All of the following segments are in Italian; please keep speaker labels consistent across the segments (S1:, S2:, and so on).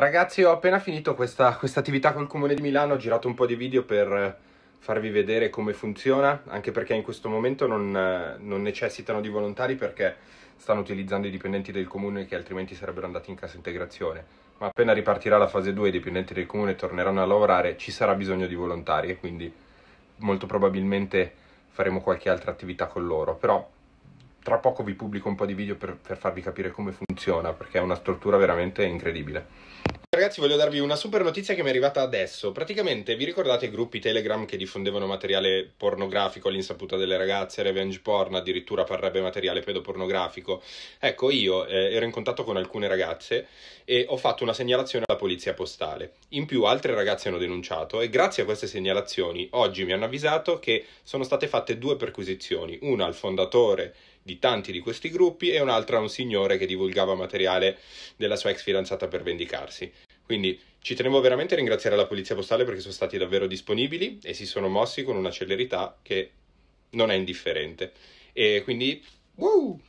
S1: Ragazzi, ho appena finito questa quest attività col Comune di Milano, ho girato un po' di video per eh, farvi vedere come funziona, anche perché in questo momento non, eh, non, necessitano di volontari perché stanno utilizzando i dipendenti del Comune che altrimenti sarebbero andati in cassa integrazione. Ma appena ripartirà la fase 2 i dipendenti del Comune torneranno a lavorare, ci sarà bisogno di volontari e quindi molto probabilmente faremo qualche altra attività con loro. Però tra poco vi pubblico un po' di video per, per farvi capire come funziona, perché è una struttura veramente incredibile ragazzi voglio darvi una super notizia che mi è arrivata adesso. Praticamente vi ricordate i gruppi Telegram che diffondevano materiale pornografico all'insaputa delle ragazze, revenge porn, addirittura parrebbe materiale pedopornografico? Ecco, io eh, ero in contatto con alcune ragazze e ho fatto una segnalazione alla polizia postale. In più altre ragazze hanno denunciato e grazie a queste segnalazioni oggi mi hanno avvisato che sono state fatte due perquisizioni, una al fondatore di tanti di questi gruppi e un'altra a un signore che divulgava materiale della sua ex fidanzata per vendicarsi. Quindi ci tenevo veramente a ringraziare la Polizia Postale perché sono stati davvero disponibili e si sono mossi con una celerità che non è indifferente. E quindi, wow!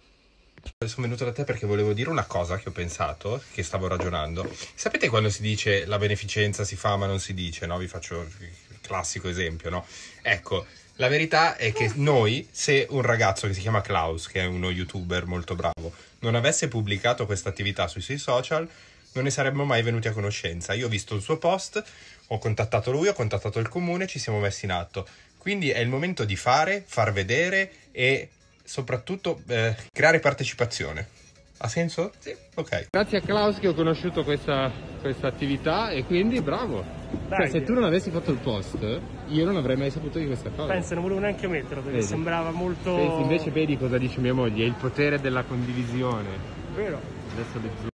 S1: Sono venuto da te perché volevo dire una cosa che ho pensato, che stavo ragionando. Sapete quando si dice la beneficenza si fa ma non si dice, no? Vi faccio il classico esempio, no? Ecco, la verità è che noi, se un ragazzo che si chiama Klaus, che è uno youtuber molto bravo, non avesse pubblicato questa attività sui suoi social, non ne saremmo mai venuti a conoscenza. Io ho visto il suo post, ho contattato lui, ho contattato il comune, ci siamo messi in atto. Quindi è il momento di fare, far vedere e soprattutto eh, creare partecipazione. Ha senso? Sì. Ok. Grazie a Klaus che ho conosciuto questa, questa attività e quindi bravo. Cioè, Dai, cioè, se tu non avessi fatto il post, io non avrei mai saputo di questa cosa. Penso, non volevo neanche metterlo perché vedi. sembrava molto... Pensi, invece vedi cosa dice mia moglie, è il potere della condivisione. Vero. Adesso le